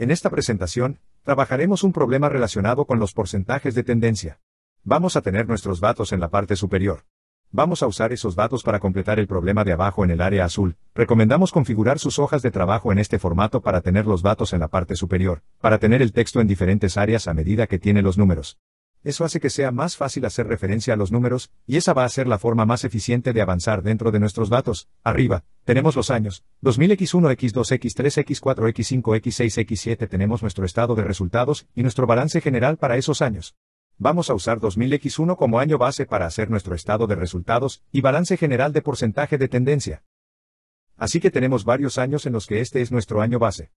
En esta presentación, trabajaremos un problema relacionado con los porcentajes de tendencia. Vamos a tener nuestros datos en la parte superior. Vamos a usar esos datos para completar el problema de abajo en el área azul. Recomendamos configurar sus hojas de trabajo en este formato para tener los datos en la parte superior, para tener el texto en diferentes áreas a medida que tiene los números. Eso hace que sea más fácil hacer referencia a los números, y esa va a ser la forma más eficiente de avanzar dentro de nuestros datos. Arriba, tenemos los años, 2000X1, X2, X3, X4, X5, X6, X7, tenemos nuestro estado de resultados y nuestro balance general para esos años. Vamos a usar 2000X1 como año base para hacer nuestro estado de resultados y balance general de porcentaje de tendencia. Así que tenemos varios años en los que este es nuestro año base.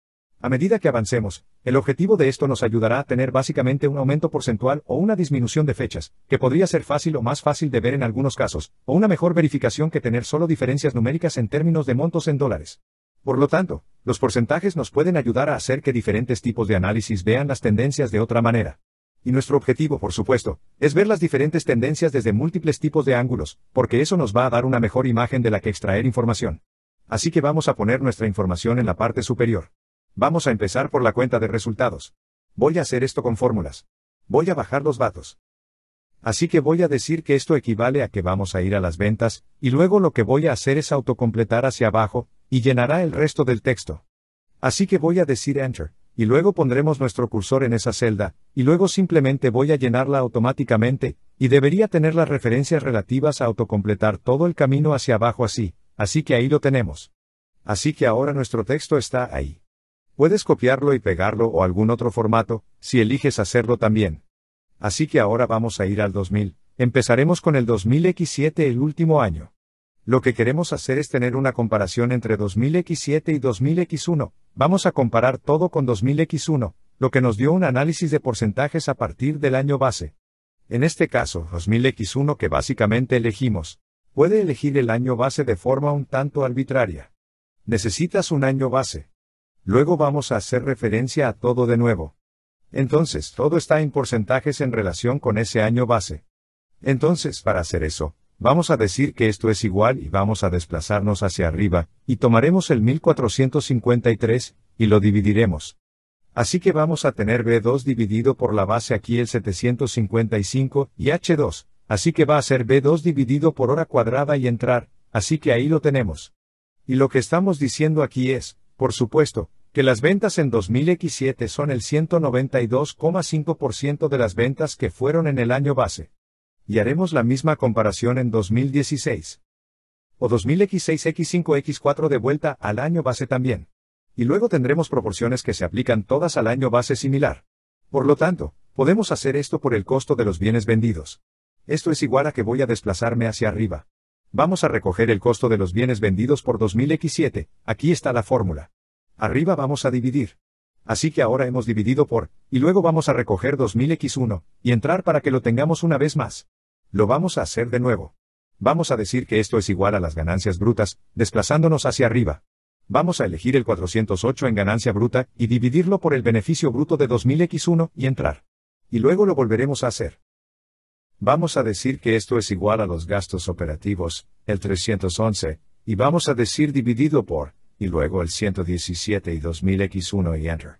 A medida que avancemos, el objetivo de esto nos ayudará a tener básicamente un aumento porcentual o una disminución de fechas, que podría ser fácil o más fácil de ver en algunos casos, o una mejor verificación que tener solo diferencias numéricas en términos de montos en dólares. Por lo tanto, los porcentajes nos pueden ayudar a hacer que diferentes tipos de análisis vean las tendencias de otra manera. Y nuestro objetivo, por supuesto, es ver las diferentes tendencias desde múltiples tipos de ángulos, porque eso nos va a dar una mejor imagen de la que extraer información. Así que vamos a poner nuestra información en la parte superior. Vamos a empezar por la cuenta de resultados. Voy a hacer esto con fórmulas. Voy a bajar los datos. Así que voy a decir que esto equivale a que vamos a ir a las ventas, y luego lo que voy a hacer es autocompletar hacia abajo, y llenará el resto del texto. Así que voy a decir Enter, y luego pondremos nuestro cursor en esa celda, y luego simplemente voy a llenarla automáticamente, y debería tener las referencias relativas a autocompletar todo el camino hacia abajo así, así que ahí lo tenemos. Así que ahora nuestro texto está ahí. Puedes copiarlo y pegarlo o algún otro formato, si eliges hacerlo también. Así que ahora vamos a ir al 2000. Empezaremos con el 2000X7 el último año. Lo que queremos hacer es tener una comparación entre 2000X7 y 2000X1. Vamos a comparar todo con 2000X1, lo que nos dio un análisis de porcentajes a partir del año base. En este caso, 2000X1 que básicamente elegimos. Puede elegir el año base de forma un tanto arbitraria. Necesitas un año base. Luego vamos a hacer referencia a todo de nuevo. Entonces, todo está en porcentajes en relación con ese año base. Entonces, para hacer eso, vamos a decir que esto es igual y vamos a desplazarnos hacia arriba, y tomaremos el 1453, y lo dividiremos. Así que vamos a tener B2 dividido por la base aquí el 755, y H2, así que va a ser B2 dividido por hora cuadrada y entrar, así que ahí lo tenemos. Y lo que estamos diciendo aquí es, por supuesto, que las ventas en 2007 son el 192,5% de las ventas que fueron en el año base. Y haremos la misma comparación en 2016. O x 6 x 5 x 4 de vuelta al año base también. Y luego tendremos proporciones que se aplican todas al año base similar. Por lo tanto, podemos hacer esto por el costo de los bienes vendidos. Esto es igual a que voy a desplazarme hacia arriba. Vamos a recoger el costo de los bienes vendidos por 2000x7, aquí está la fórmula. Arriba vamos a dividir. Así que ahora hemos dividido por, y luego vamos a recoger 2000x1, y entrar para que lo tengamos una vez más. Lo vamos a hacer de nuevo. Vamos a decir que esto es igual a las ganancias brutas, desplazándonos hacia arriba. Vamos a elegir el 408 en ganancia bruta, y dividirlo por el beneficio bruto de 2000x1, y entrar. Y luego lo volveremos a hacer. Vamos a decir que esto es igual a los gastos operativos, el 311, y vamos a decir dividido por, y luego el 117 y 2000x1 y enter.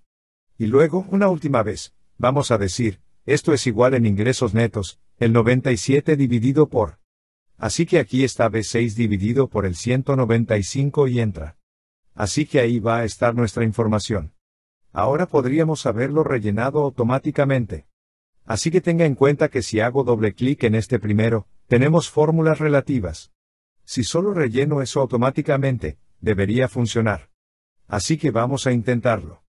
Y luego, una última vez, vamos a decir, esto es igual en ingresos netos, el 97 dividido por. Así que aquí está B6 dividido por el 195 y entra. Así que ahí va a estar nuestra información. Ahora podríamos haberlo rellenado automáticamente. Así que tenga en cuenta que si hago doble clic en este primero, tenemos fórmulas relativas. Si solo relleno eso automáticamente, debería funcionar. Así que vamos a intentarlo.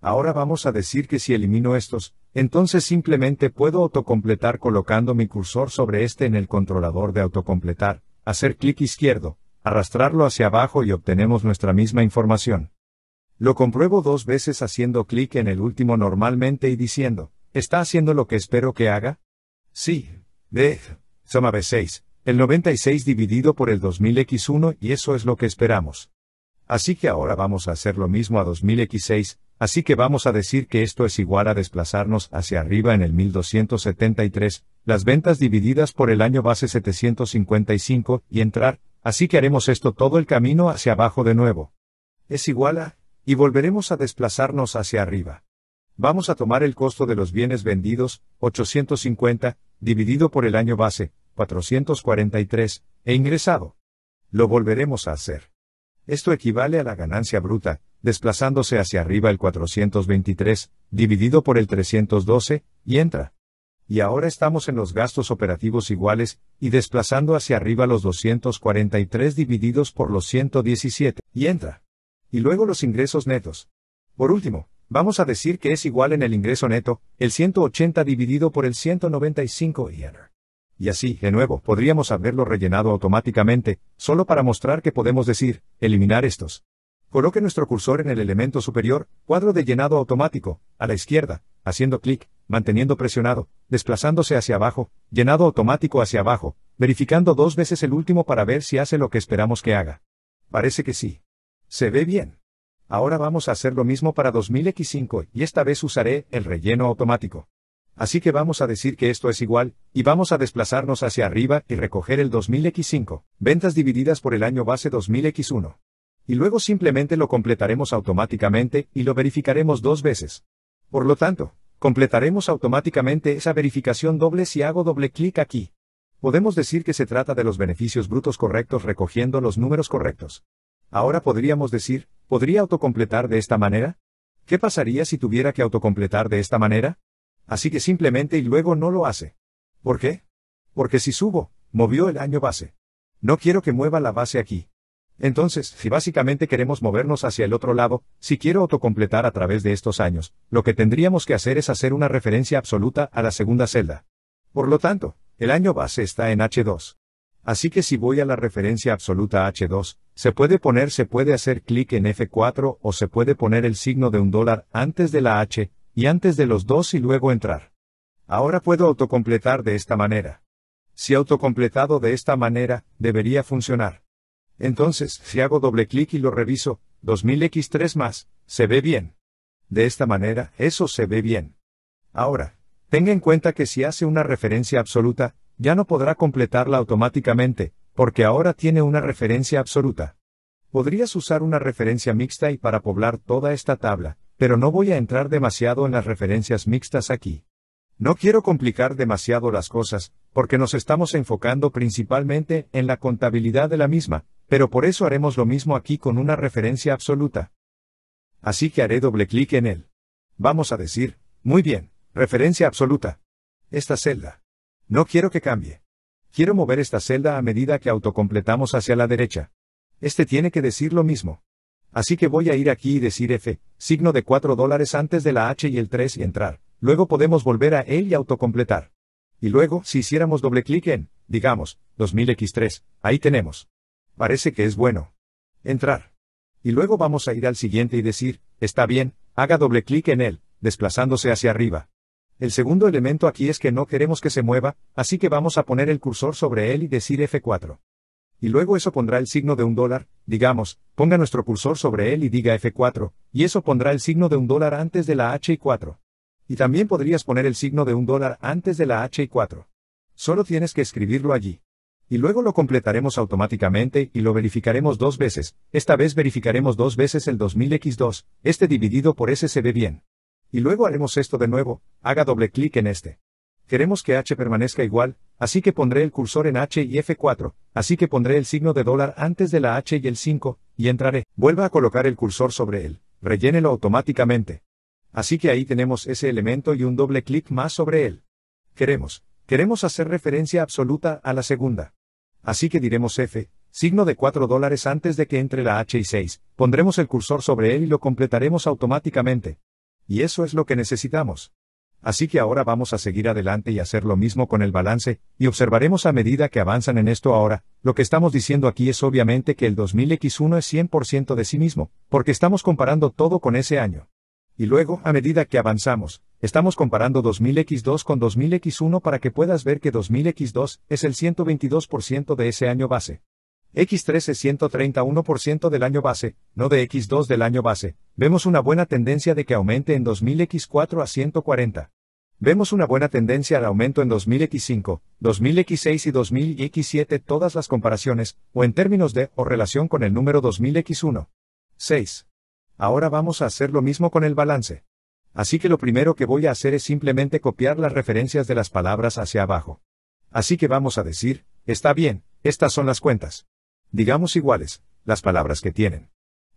Ahora vamos a decir que si elimino estos, entonces simplemente puedo autocompletar colocando mi cursor sobre este en el controlador de autocompletar, hacer clic izquierdo, arrastrarlo hacia abajo y obtenemos nuestra misma información. Lo compruebo dos veces haciendo clic en el último normalmente y diciendo, ¿Está haciendo lo que espero que haga? Sí. De soma B6, el 96 dividido por el 2000X1 y eso es lo que esperamos. Así que ahora vamos a hacer lo mismo a 2000X6, así que vamos a decir que esto es igual a desplazarnos hacia arriba en el 1273, las ventas divididas por el año base 755, y entrar, así que haremos esto todo el camino hacia abajo de nuevo. Es igual a, y volveremos a desplazarnos hacia arriba. Vamos a tomar el costo de los bienes vendidos, 850, dividido por el año base, 443, e ingresado. Lo volveremos a hacer. Esto equivale a la ganancia bruta, desplazándose hacia arriba el 423, dividido por el 312, y entra. Y ahora estamos en los gastos operativos iguales, y desplazando hacia arriba los 243 divididos por los 117, y entra. Y luego los ingresos netos. Por último, Vamos a decir que es igual en el ingreso neto, el 180 dividido por el 195 Y así, de nuevo, podríamos haberlo rellenado automáticamente, solo para mostrar que podemos decir, eliminar estos. Coloque nuestro cursor en el elemento superior, cuadro de llenado automático, a la izquierda, haciendo clic, manteniendo presionado, desplazándose hacia abajo, llenado automático hacia abajo, verificando dos veces el último para ver si hace lo que esperamos que haga. Parece que sí. Se ve bien. Ahora vamos a hacer lo mismo para 2000X5 y esta vez usaré el relleno automático. Así que vamos a decir que esto es igual, y vamos a desplazarnos hacia arriba y recoger el 2000X5, ventas divididas por el año base 2000X1. Y luego simplemente lo completaremos automáticamente y lo verificaremos dos veces. Por lo tanto, completaremos automáticamente esa verificación doble si hago doble clic aquí. Podemos decir que se trata de los beneficios brutos correctos recogiendo los números correctos. Ahora podríamos decir, ¿podría autocompletar de esta manera? ¿Qué pasaría si tuviera que autocompletar de esta manera? Así que simplemente y luego no lo hace. ¿Por qué? Porque si subo, movió el año base. No quiero que mueva la base aquí. Entonces, si básicamente queremos movernos hacia el otro lado, si quiero autocompletar a través de estos años, lo que tendríamos que hacer es hacer una referencia absoluta a la segunda celda. Por lo tanto, el año base está en H2. Así que si voy a la referencia absoluta H2, se puede poner se puede hacer clic en F4 o se puede poner el signo de un dólar antes de la H, y antes de los dos y luego entrar. Ahora puedo autocompletar de esta manera. Si autocompletado de esta manera, debería funcionar. Entonces, si hago doble clic y lo reviso, 2000x3 más, se ve bien. De esta manera, eso se ve bien. Ahora, tenga en cuenta que si hace una referencia absoluta, ya no podrá completarla automáticamente, porque ahora tiene una referencia absoluta. Podrías usar una referencia mixta y para poblar toda esta tabla, pero no voy a entrar demasiado en las referencias mixtas aquí. No quiero complicar demasiado las cosas, porque nos estamos enfocando principalmente en la contabilidad de la misma, pero por eso haremos lo mismo aquí con una referencia absoluta. Así que haré doble clic en él. Vamos a decir, muy bien, referencia absoluta. Esta celda. No quiero que cambie. Quiero mover esta celda a medida que autocompletamos hacia la derecha. Este tiene que decir lo mismo. Así que voy a ir aquí y decir F, signo de 4 dólares antes de la H y el 3 y entrar. Luego podemos volver a él e y autocompletar. Y luego, si hiciéramos doble clic en, digamos, 2000x3, ahí tenemos. Parece que es bueno. Entrar. Y luego vamos a ir al siguiente y decir, está bien, haga doble clic en él, desplazándose hacia arriba. El segundo elemento aquí es que no queremos que se mueva, así que vamos a poner el cursor sobre él y decir F4. Y luego eso pondrá el signo de un dólar, digamos, ponga nuestro cursor sobre él y diga F4, y eso pondrá el signo de un dólar antes de la H 4. Y también podrías poner el signo de un dólar antes de la H 4. Solo tienes que escribirlo allí. Y luego lo completaremos automáticamente y lo verificaremos dos veces, esta vez verificaremos dos veces el 2000X2, este dividido por S se ve bien. Y luego haremos esto de nuevo, haga doble clic en este. Queremos que h permanezca igual, así que pondré el cursor en h y f4, así que pondré el signo de dólar antes de la h y el 5, y entraré. Vuelva a colocar el cursor sobre él, rellénelo automáticamente. Así que ahí tenemos ese elemento y un doble clic más sobre él. Queremos, queremos hacer referencia absoluta a la segunda. Así que diremos f, signo de 4 dólares antes de que entre la h y 6, pondremos el cursor sobre él y lo completaremos automáticamente. Y eso es lo que necesitamos. Así que ahora vamos a seguir adelante y hacer lo mismo con el balance, y observaremos a medida que avanzan en esto ahora, lo que estamos diciendo aquí es obviamente que el 2000X1 es 100% de sí mismo, porque estamos comparando todo con ese año. Y luego, a medida que avanzamos, estamos comparando 2000X2 con 2000X1 para que puedas ver que 2000X2 es el 122% de ese año base. X3 es 131% del año base, no de X2 del año base. Vemos una buena tendencia de que aumente en 2000X4 a 140. Vemos una buena tendencia al aumento en 2000X5, 2000X6 y 2000X7 todas las comparaciones, o en términos de o relación con el número 2000X1. 6. Ahora vamos a hacer lo mismo con el balance. Así que lo primero que voy a hacer es simplemente copiar las referencias de las palabras hacia abajo. Así que vamos a decir, está bien, estas son las cuentas digamos iguales, las palabras que tienen.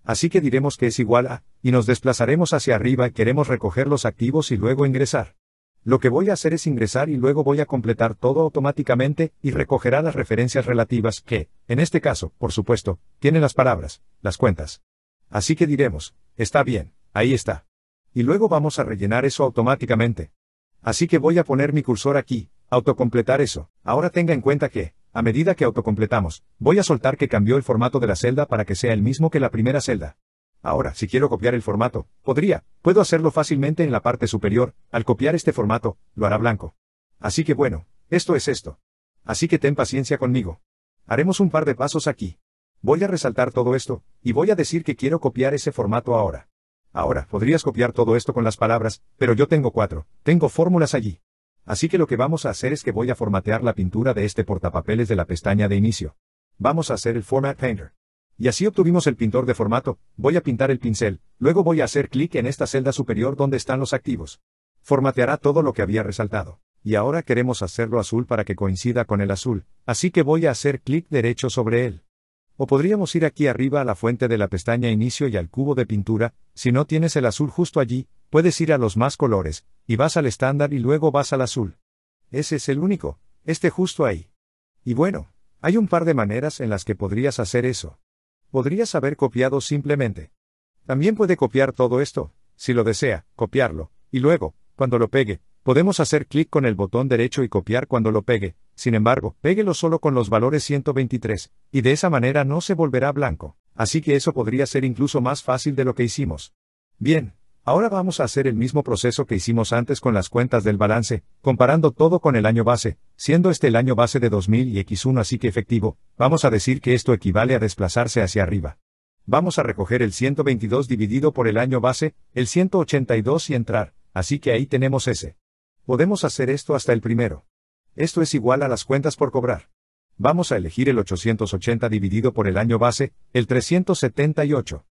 Así que diremos que es igual a, y nos desplazaremos hacia arriba y queremos recoger los activos y luego ingresar. Lo que voy a hacer es ingresar y luego voy a completar todo automáticamente y recogerá las referencias relativas que, en este caso, por supuesto, tienen las palabras, las cuentas. Así que diremos, está bien, ahí está. Y luego vamos a rellenar eso automáticamente. Así que voy a poner mi cursor aquí, autocompletar eso. Ahora tenga en cuenta que, a medida que autocompletamos, voy a soltar que cambió el formato de la celda para que sea el mismo que la primera celda. Ahora, si quiero copiar el formato, podría, puedo hacerlo fácilmente en la parte superior, al copiar este formato, lo hará blanco. Así que bueno, esto es esto. Así que ten paciencia conmigo. Haremos un par de pasos aquí. Voy a resaltar todo esto, y voy a decir que quiero copiar ese formato ahora. Ahora, podrías copiar todo esto con las palabras, pero yo tengo cuatro, tengo fórmulas allí. Así que lo que vamos a hacer es que voy a formatear la pintura de este portapapeles de la pestaña de inicio. Vamos a hacer el Format Painter. Y así obtuvimos el pintor de formato, voy a pintar el pincel, luego voy a hacer clic en esta celda superior donde están los activos. Formateará todo lo que había resaltado. Y ahora queremos hacerlo azul para que coincida con el azul, así que voy a hacer clic derecho sobre él. O podríamos ir aquí arriba a la fuente de la pestaña inicio y al cubo de pintura, si no tienes el azul justo allí, Puedes ir a los más colores, y vas al estándar y luego vas al azul. Ese es el único, este justo ahí. Y bueno, hay un par de maneras en las que podrías hacer eso. Podrías haber copiado simplemente. También puede copiar todo esto, si lo desea, copiarlo, y luego, cuando lo pegue, podemos hacer clic con el botón derecho y copiar cuando lo pegue, sin embargo, péguelo solo con los valores 123, y de esa manera no se volverá blanco, así que eso podría ser incluso más fácil de lo que hicimos. Bien, Ahora vamos a hacer el mismo proceso que hicimos antes con las cuentas del balance, comparando todo con el año base, siendo este el año base de 2000 y X1 así que efectivo, vamos a decir que esto equivale a desplazarse hacia arriba. Vamos a recoger el 122 dividido por el año base, el 182 y entrar, así que ahí tenemos ese. Podemos hacer esto hasta el primero. Esto es igual a las cuentas por cobrar. Vamos a elegir el 880 dividido por el año base, el 378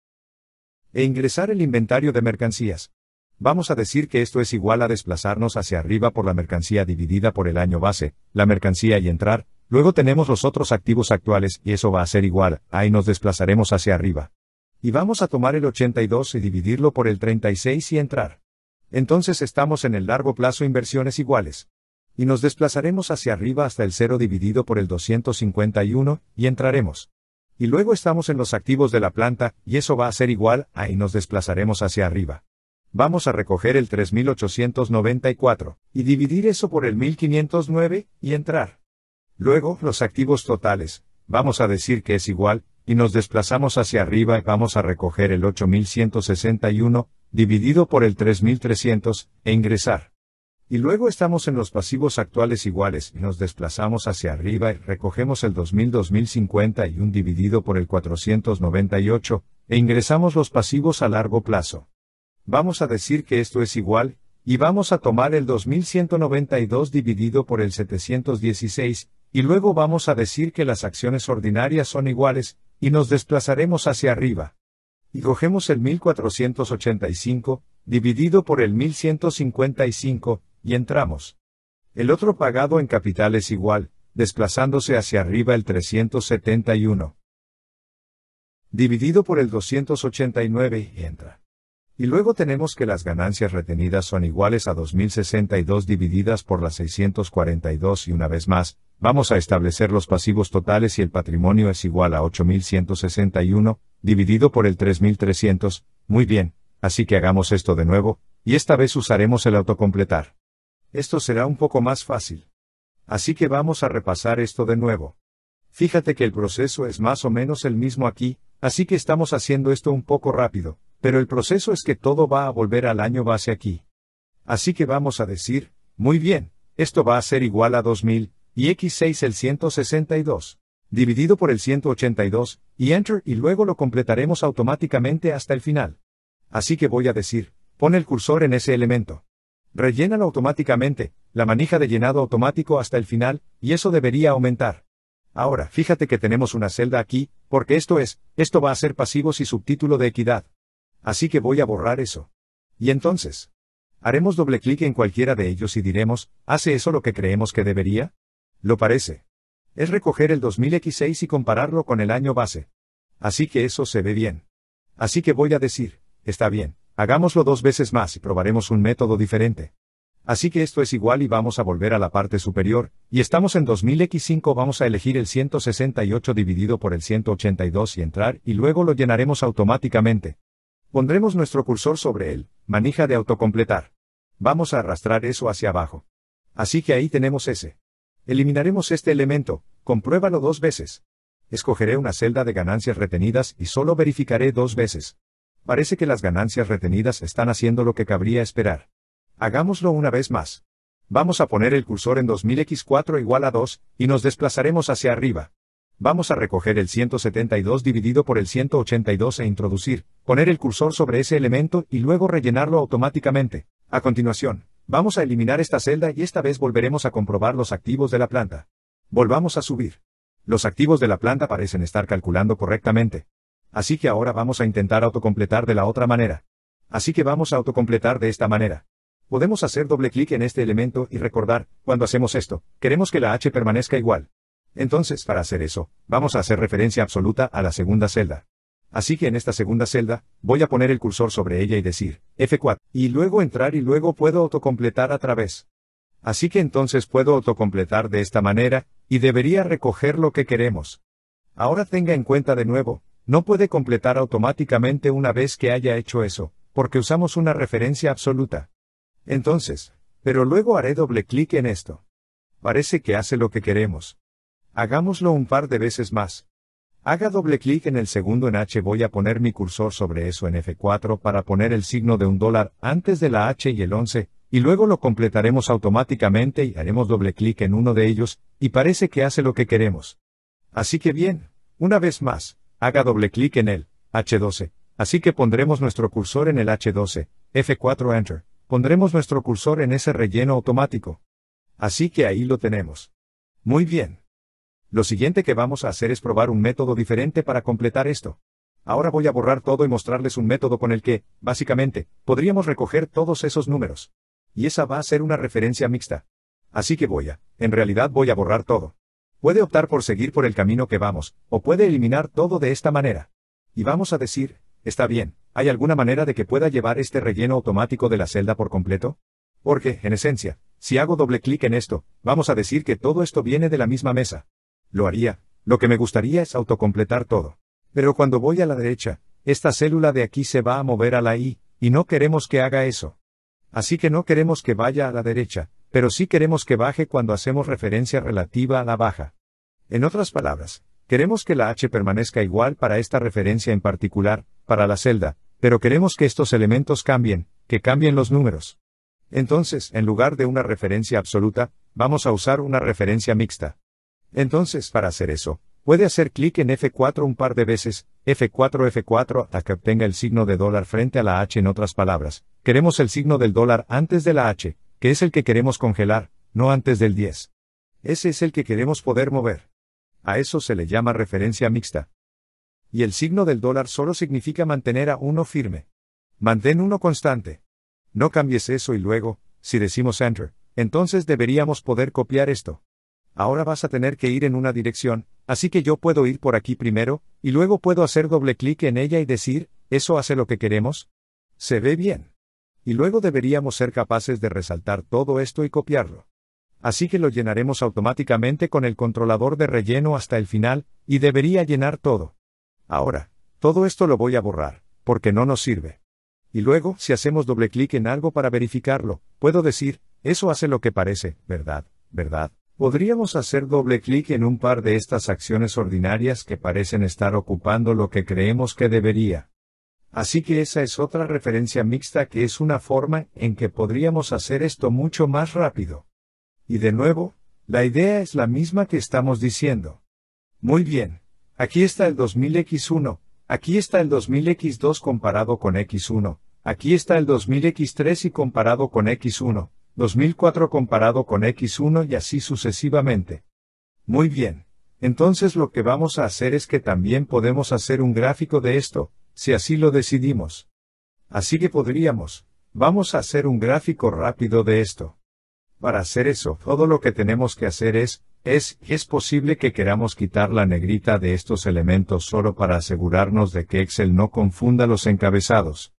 e ingresar el inventario de mercancías. Vamos a decir que esto es igual a desplazarnos hacia arriba por la mercancía dividida por el año base, la mercancía y entrar, luego tenemos los otros activos actuales y eso va a ser igual, ahí nos desplazaremos hacia arriba. Y vamos a tomar el 82 y dividirlo por el 36 y entrar. Entonces estamos en el largo plazo inversiones iguales. Y nos desplazaremos hacia arriba hasta el 0 dividido por el 251, y entraremos. Y luego estamos en los activos de la planta, y eso va a ser igual, ahí nos desplazaremos hacia arriba. Vamos a recoger el 3894, y dividir eso por el 1509, y entrar. Luego, los activos totales, vamos a decir que es igual, y nos desplazamos hacia arriba y vamos a recoger el 8161, dividido por el 3300, e ingresar. Y luego estamos en los pasivos actuales iguales y nos desplazamos hacia arriba y recogemos el 2000 un dividido por el 498, e ingresamos los pasivos a largo plazo. Vamos a decir que esto es igual, y vamos a tomar el 2192 dividido por el 716, y luego vamos a decir que las acciones ordinarias son iguales, y nos desplazaremos hacia arriba. Y cogemos el 1485, dividido por el 1155, y entramos. El otro pagado en capital es igual, desplazándose hacia arriba el 371. Dividido por el 289 y entra. Y luego tenemos que las ganancias retenidas son iguales a 2062 divididas por las 642 y una vez más, vamos a establecer los pasivos totales y el patrimonio es igual a 8161, dividido por el 3300, muy bien, así que hagamos esto de nuevo, y esta vez usaremos el autocompletar esto será un poco más fácil. Así que vamos a repasar esto de nuevo. Fíjate que el proceso es más o menos el mismo aquí, así que estamos haciendo esto un poco rápido, pero el proceso es que todo va a volver al año base aquí. Así que vamos a decir, muy bien, esto va a ser igual a 2000, y x6 el 162, dividido por el 182, y enter y luego lo completaremos automáticamente hasta el final. Así que voy a decir, pon el cursor en ese elemento. Rellénalo automáticamente, la manija de llenado automático hasta el final, y eso debería aumentar. Ahora, fíjate que tenemos una celda aquí, porque esto es, esto va a ser pasivos y subtítulo de equidad. Así que voy a borrar eso. Y entonces, haremos doble clic en cualquiera de ellos y diremos, ¿hace eso lo que creemos que debería? Lo parece. Es recoger el 2000X6 y compararlo con el año base. Así que eso se ve bien. Así que voy a decir, está bien, Hagámoslo dos veces más y probaremos un método diferente. Así que esto es igual y vamos a volver a la parte superior, y estamos en 2000x5 vamos a elegir el 168 dividido por el 182 y entrar y luego lo llenaremos automáticamente. Pondremos nuestro cursor sobre él, manija de autocompletar. Vamos a arrastrar eso hacia abajo. Así que ahí tenemos ese. Eliminaremos este elemento, compruébalo dos veces. Escogeré una celda de ganancias retenidas y solo verificaré dos veces. Parece que las ganancias retenidas están haciendo lo que cabría esperar. Hagámoslo una vez más. Vamos a poner el cursor en 2000x4 igual a 2, y nos desplazaremos hacia arriba. Vamos a recoger el 172 dividido por el 182 e introducir, poner el cursor sobre ese elemento y luego rellenarlo automáticamente. A continuación, vamos a eliminar esta celda y esta vez volveremos a comprobar los activos de la planta. Volvamos a subir. Los activos de la planta parecen estar calculando correctamente. Así que ahora vamos a intentar autocompletar de la otra manera. Así que vamos a autocompletar de esta manera. Podemos hacer doble clic en este elemento y recordar, cuando hacemos esto, queremos que la h permanezca igual. Entonces, para hacer eso, vamos a hacer referencia absoluta a la segunda celda. Así que en esta segunda celda, voy a poner el cursor sobre ella y decir, F4, y luego entrar y luego puedo autocompletar a través. Así que entonces puedo autocompletar de esta manera, y debería recoger lo que queremos. Ahora tenga en cuenta de nuevo, no puede completar automáticamente una vez que haya hecho eso, porque usamos una referencia absoluta. Entonces, pero luego haré doble clic en esto. Parece que hace lo que queremos. Hagámoslo un par de veces más. Haga doble clic en el segundo en H voy a poner mi cursor sobre eso en F4 para poner el signo de un dólar antes de la H y el 11, y luego lo completaremos automáticamente y haremos doble clic en uno de ellos, y parece que hace lo que queremos. Así que bien, una vez más, haga doble clic en el H12. Así que pondremos nuestro cursor en el H12, F4 Enter. Pondremos nuestro cursor en ese relleno automático. Así que ahí lo tenemos. Muy bien. Lo siguiente que vamos a hacer es probar un método diferente para completar esto. Ahora voy a borrar todo y mostrarles un método con el que, básicamente, podríamos recoger todos esos números. Y esa va a ser una referencia mixta. Así que voy a, en realidad voy a borrar todo. Puede optar por seguir por el camino que vamos, o puede eliminar todo de esta manera. Y vamos a decir, está bien, ¿hay alguna manera de que pueda llevar este relleno automático de la celda por completo? Porque, en esencia, si hago doble clic en esto, vamos a decir que todo esto viene de la misma mesa. Lo haría, lo que me gustaría es autocompletar todo. Pero cuando voy a la derecha, esta célula de aquí se va a mover a la I, y no queremos que haga eso. Así que no queremos que vaya a la derecha, pero sí queremos que baje cuando hacemos referencia relativa a la baja. En otras palabras, queremos que la h permanezca igual para esta referencia en particular, para la celda, pero queremos que estos elementos cambien, que cambien los números. Entonces, en lugar de una referencia absoluta, vamos a usar una referencia mixta. Entonces, para hacer eso, puede hacer clic en F4 un par de veces, F4 F4 hasta que obtenga el signo de dólar frente a la H en otras palabras, queremos el signo del dólar antes de la H, es el que queremos congelar, no antes del 10. Ese es el que queremos poder mover. A eso se le llama referencia mixta. Y el signo del dólar solo significa mantener a uno firme. Mantén uno constante. No cambies eso y luego, si decimos enter, entonces deberíamos poder copiar esto. Ahora vas a tener que ir en una dirección, así que yo puedo ir por aquí primero, y luego puedo hacer doble clic en ella y decir, ¿eso hace lo que queremos? Se ve bien y luego deberíamos ser capaces de resaltar todo esto y copiarlo. Así que lo llenaremos automáticamente con el controlador de relleno hasta el final, y debería llenar todo. Ahora, todo esto lo voy a borrar, porque no nos sirve. Y luego, si hacemos doble clic en algo para verificarlo, puedo decir, eso hace lo que parece, ¿verdad? ¿Verdad? Podríamos hacer doble clic en un par de estas acciones ordinarias que parecen estar ocupando lo que creemos que debería. Así que esa es otra referencia mixta que es una forma en que podríamos hacer esto mucho más rápido. Y de nuevo, la idea es la misma que estamos diciendo. Muy bien, aquí está el 2000X1, aquí está el 2000X2 comparado con X1, aquí está el 2000X3 y comparado con X1, 2004 comparado con X1 y así sucesivamente. Muy bien, entonces lo que vamos a hacer es que también podemos hacer un gráfico de esto, si así lo decidimos. Así que podríamos, vamos a hacer un gráfico rápido de esto. Para hacer eso, todo lo que tenemos que hacer es, es, es posible que queramos quitar la negrita de estos elementos solo para asegurarnos de que Excel no confunda los encabezados.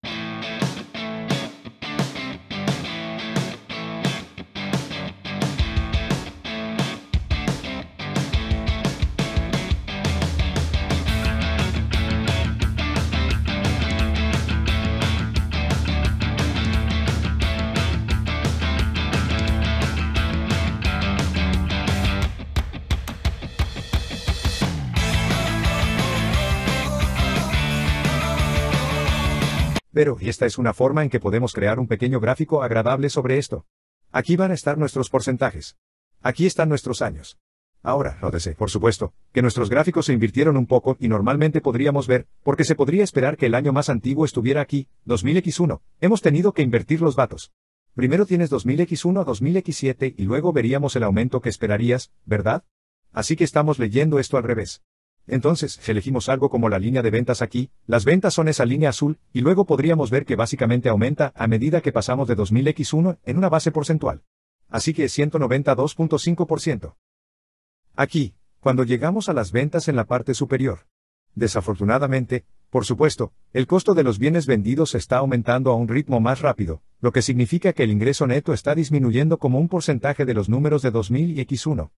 Pero, y esta es una forma en que podemos crear un pequeño gráfico agradable sobre esto. Aquí van a estar nuestros porcentajes. Aquí están nuestros años. Ahora, nótese, por supuesto, que nuestros gráficos se invirtieron un poco y normalmente podríamos ver, porque se podría esperar que el año más antiguo estuviera aquí, 2001. x 1 hemos tenido que invertir los datos. Primero tienes 2001 x 1 a 2000X7 y luego veríamos el aumento que esperarías, ¿verdad? Así que estamos leyendo esto al revés. Entonces, si elegimos algo como la línea de ventas aquí, las ventas son esa línea azul, y luego podríamos ver que básicamente aumenta a medida que pasamos de 2000x1 en una base porcentual. Así que es 192.5%. Aquí, cuando llegamos a las ventas en la parte superior. Desafortunadamente, por supuesto, el costo de los bienes vendidos está aumentando a un ritmo más rápido, lo que significa que el ingreso neto está disminuyendo como un porcentaje de los números de 2000 y X1.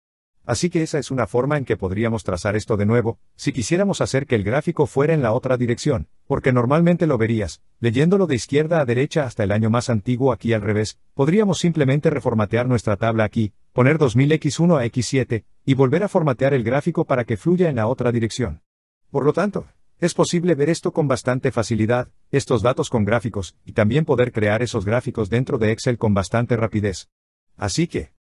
Así que esa es una forma en que podríamos trazar esto de nuevo, si quisiéramos hacer que el gráfico fuera en la otra dirección, porque normalmente lo verías, leyéndolo de izquierda a derecha hasta el año más antiguo aquí al revés, podríamos simplemente reformatear nuestra tabla aquí, poner 2000x1 a x7, y volver a formatear el gráfico para que fluya en la otra dirección. Por lo tanto, es posible ver esto con bastante facilidad, estos datos con gráficos, y también poder crear esos gráficos dentro de Excel con bastante rapidez. Así que,